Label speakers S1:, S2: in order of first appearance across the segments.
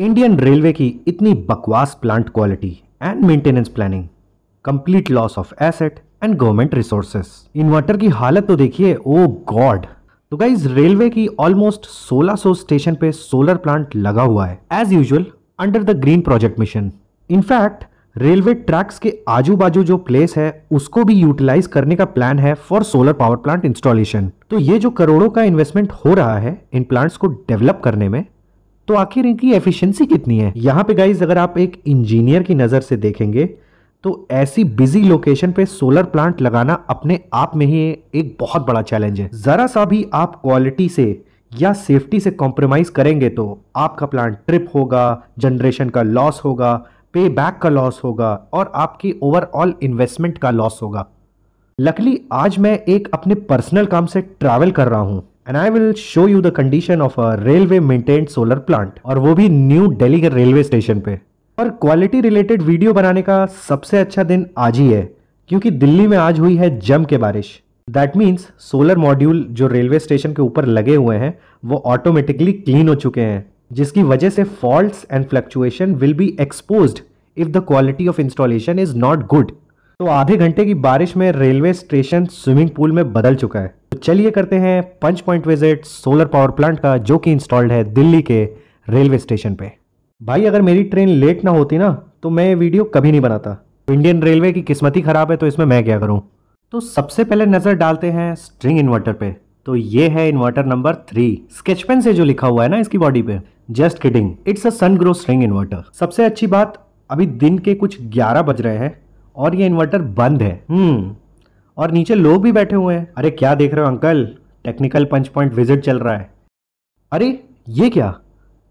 S1: Indian railway की इतनी बकवास plant quality and maintenance planning complete loss of asset and government resources inverter की हालत तो देखिए ओ oh गॉड तो गाइज रेलवे की ऑलमोस्ट 1600 स्टेशन पे सोलर प्लांट लगा हुआ है as usual under the green project mission in fact railway tracks के आजू बाजू जो प्लेस है उसको भी यूटिलाइज करने का प्लान है for solar power plant installation तो ये जो करोड़ों का इन्वेस्टमेंट हो रहा है इन प्लांट्स को डेवलप करने में तो आखिर इनकी एफिशिएंसी कितनी है यहाँ पे गाइज अगर आप एक इंजीनियर की नज़र से देखेंगे तो ऐसी बिजी लोकेशन पे सोलर प्लांट लगाना अपने आप में ही एक बहुत बड़ा चैलेंज है ज़रा सा भी आप क्वालिटी से या सेफ्टी से कॉम्प्रोमाइज़ करेंगे तो आपका प्लांट ट्रिप होगा जनरेशन का लॉस होगा पे बैक का लॉस होगा और आपकी ओवरऑल इन्वेस्टमेंट का लॉस होगा लकली आज मैं एक अपने पर्सनल काम से ट्रैवल कर रहा हूँ and I will show you the condition of a railway maintained solar plant और वो भी न्यू डेली के रेलवे स्टेशन पे और क्वालिटी रिलेटेड वीडियो बनाने का सबसे अच्छा दिन आज ही है क्योंकि दिल्ली में आज हुई है जम के बारिश दैट मीन्स सोलर मॉड्यूल जो रेलवे स्टेशन के ऊपर लगे हुए हैं वो ऑटोमेटिकली क्लीन हो चुके हैं जिसकी वजह से fault and fluctuation will be expose if the quality of installation is not good तो आधे घंटे की बारिश में रेलवे स्टेशन स्विमिंग पूल में बदल चुका है तो चलिए करते हैं punch point visit solar power plant का जो कि इंस्टॉल्ड है दिल्ली के रेलवे स्टेशन पे भाई अगर मेरी ट्रेन लेट ना होती ना तो मैं ये वीडियो कभी नहीं बनाता इंडियन रेलवे की किस्मत ही खराब है तो इसमें मैं क्या करूँ तो सबसे पहले नज़र डालते हैं स्ट्रिंग इन्वर्टर पे तो ये है इन्वर्टर नंबर थ्री स्केचपेन से जो लिखा हुआ है ना इसकी बॉडी पे just kidding it's a Sungrow string inverter सबसे अच्छी बात अभी दिन के कुछ 11 बज रहे हैं और ये इन्वर्टर बंद है हम्म और नीचे लोग भी बैठे हुए हैं अरे क्या देख रहे हो uncle technical punch point visit चल रहा है अरे ये क्या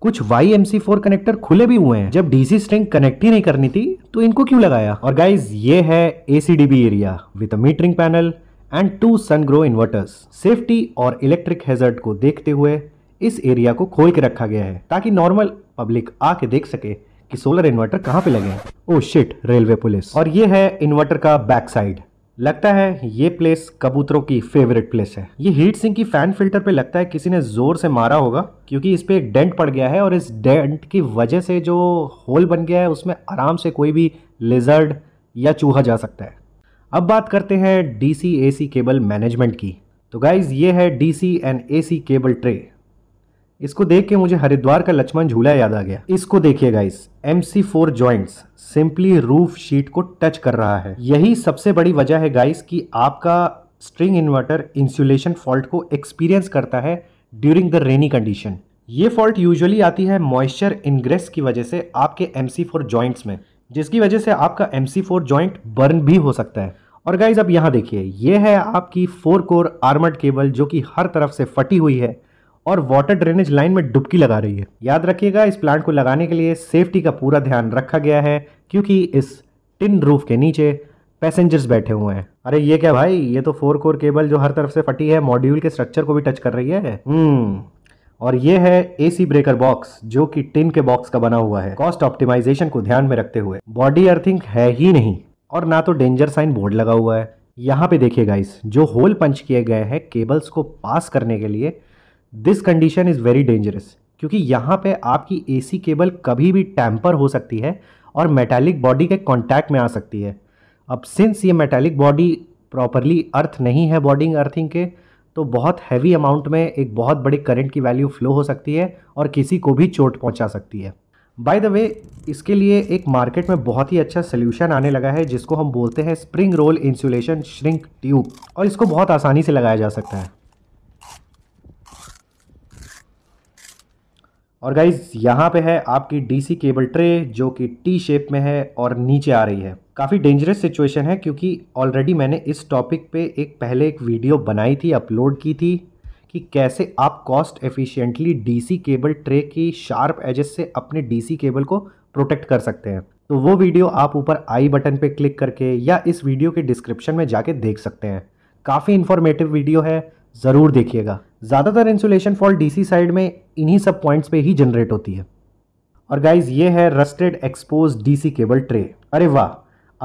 S1: कुछ Y M C four connector खुले भी हुए हैं जब डीसी स्ट्रिंग कनेक्ट ही नहीं करनी थी तो इनको क्यों लगाया और गाइज ये है A C D B area with metering panel and two Sungrow inverters safety और इलेक्ट्रिक हेजर्ट को देखते हुए इस एरिया को खोल के रखा गया है ताकि नॉर्मल पब्लिक आके देख सके कि सोलर इन्वर्टर कहाँ पे लगे हैं ओ शिट रेलवे पुलिस और ये है इन्वर्टर का बैक साइड लगता है ये प्लेस कबूतरों की फेवरेट प्लेस है ये हीट सिंह की फैन फिल्टर पे लगता है किसी ने जोर से मारा होगा क्योंकि इस पे एक डेंट पड़ गया है और इस डेंट की वजह से जो होल बन गया है उसमें आराम से कोई भी लेजर्ड या चूहा जा सकता है अब बात करते हैं डीसी एसी केबल मैनेजमेंट की तो गाइज ये है D and A cable tray इसको देख के मुझे हरिद्वार का लक्ष्मण झूला याद आ गया इसको देखिए guys M C four joints simply roof sheet को टच कर रहा है यही सबसे बड़ी वजह है गाइस कि आपका स्ट्रिंग इन्वर्टर इंसुलेशन फॉल्ट को एक्सपीरियंस करता है ड्यूरिंग द रेनी कंडीशन ये फॉल्ट यूजुअली आती है मॉइस्चर इनग्रेस की वजह से आपके एम सी फोर ज्वाइंट्स में जिसकी वजह से आपका M C four joint burn भी हो सकता है और गाइज अब यहाँ देखिए ये है आपकी फोर कोर आर्मर्ड केबल जो कि हर तरफ से फटी हुई है और वाटर ड्रेनेज लाइन में डुबकी लगा रही है याद रखिएगा इस प्लांट को लगाने के लिए सेफ्टी का पूरा ध्यान रखा गया है क्योंकि इस टिन रूफ के नीचे पैसेंजर्स बैठे हुए हैं अरे ये क्या भाई ये तो फोर कोर केबल जो हर तरफ से फटी है मॉड्यूल के स्ट्रक्चर को भी टच कर रही है हम्म। और ये है एसी ब्रेकर बॉक्स जो कि टिन के बॉक्स का बना हुआ है कॉस्ट ऑप्टिमाइजेशन को ध्यान में रखते हुए बॉडी अर्थिंग है ही नहीं और ना तो डेंजर साइन बोर्ड लगा हुआ है यहाँ पे देखिए गाइस जो होल पंच किए गए हैं केबल्स को पास करने के लिए this condition is very dangerous क्योंकि यहाँ पे आपकी एसी केबल कभी भी टैम्पर हो सकती है और मेटालिक बॉडी के कॉन्टैक्ट में आ सकती है अब सिंस ये मेटालिक बॉडी प्रॉपरली अर्थ नहीं है बॉडिंग अर्थिंग के तो बहुत हैवी अमाउंट में एक बहुत बड़े करंट की वैल्यू फ्लो हो सकती है और किसी को भी चोट पहुंचा सकती है बाय द वे इसके लिए एक मार्केट में बहुत ही अच्छा सोल्यूशन आने लगा है जिसको हम बोलते हैं spring roll insulation shrink tube और इसको बहुत आसानी से लगाया जा सकता है और गाइज यहाँ पे है आपकी डीसी केबल ट्रे जो कि टी शेप में है और नीचे आ रही है काफ़ी डेंजरस सिचुएशन है क्योंकि ऑलरेडी मैंने इस टॉपिक पे एक पहले एक वीडियो बनाई थी अपलोड की थी कि कैसे आप cost efficiently DC cable tray की शार्प एजेस से अपने डीसी केबल को प्रोटेक्ट कर सकते हैं तो वो वीडियो आप ऊपर आई बटन पर क्लिक करके या इस वीडियो के डिस्क्रिप्शन में जाके देख सकते हैं काफ़ी इन्फॉर्मेटिव वीडियो है ज़रूर देखिएगा ज़्यादातर इंसुलेशन फॉल डीसी साइड में इन्हीं सब पॉइंट्स पे ही जनरेट होती है और गाइज ये है rusted expose DC cable tray अरे वाह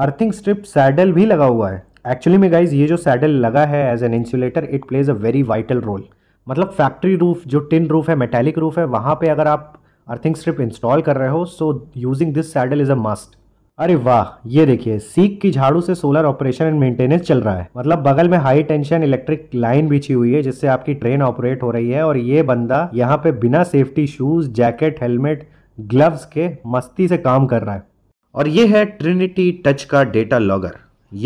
S1: अर्थिंग स्ट्रिप सैडल भी लगा हुआ है एक्चुअली में गाइज ये जो सैडल लगा है as an insulator it plays a very vital role मतलब फैक्ट्री रूफ जो टिन रूफ है मेटेलिक रूफ है वहाँ पे अगर आप अर्थिंग स्ट्रिप इंस्टॉल कर रहे हो so using this saddle is a must अरे वाह ये देखिए सीख की झाड़ू से सोलर ऑपरेशन एंड मेंटेनेंस चल रहा है मतलब बगल में हाई टेंशन इलेक्ट्रिक लाइन बिछी हुई है जिससे आपकी ट्रेन ऑपरेट हो रही है और ये बंदा यहाँ पे बिना safety shoes jacket helmet gloves के मस्ती से काम कर रहा है और ये है ट्रिनिटी टच का डेटा लॉगर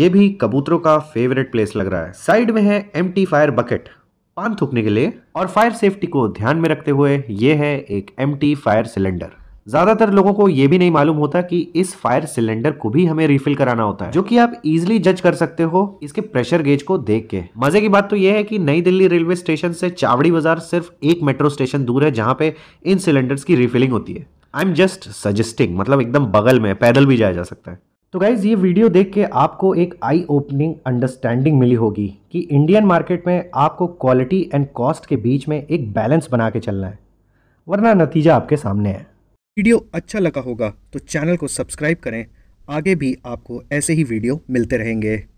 S1: ये भी कबूतरों का फेवरेट प्लेस लग रहा है साइड में है एम फायर बकेट पान थूकने के लिए और फायर सेफ्टी को ध्यान में रखते हुए ये है एक एम फायर सिलेंडर ज़्यादातर लोगों को यह भी नहीं मालूम होता कि इस फायर सिलेंडर को भी हमें रिफिल कराना होता है जो कि आप इजिली जज कर सकते हो इसके प्रेशर गेज को देख के मजे की बात तो यह है कि नई दिल्ली रेलवे स्टेशन से चावड़ी बाजार सिर्फ एक मेट्रो स्टेशन दूर है जहां पे इन सिलेंडर्स की रिफिलिंग होती है आई एम जस्ट सजेस्टिंग मतलब एकदम बगल में पैदल भी जाया जा सकता है तो गाइज़ ये वीडियो देख के आपको एक आई ओपनिंग अंडरस्टैंडिंग मिली होगी कि इंडियन मार्केट में आपको क्वालिटी एंड कॉस्ट के बीच में एक बैलेंस बना के चलना है वरना नतीजा आपके सामने है वीडियो अच्छा लगा होगा तो चैनल को सब्सक्राइब करें आगे भी आपको ऐसे ही वीडियो मिलते रहेंगे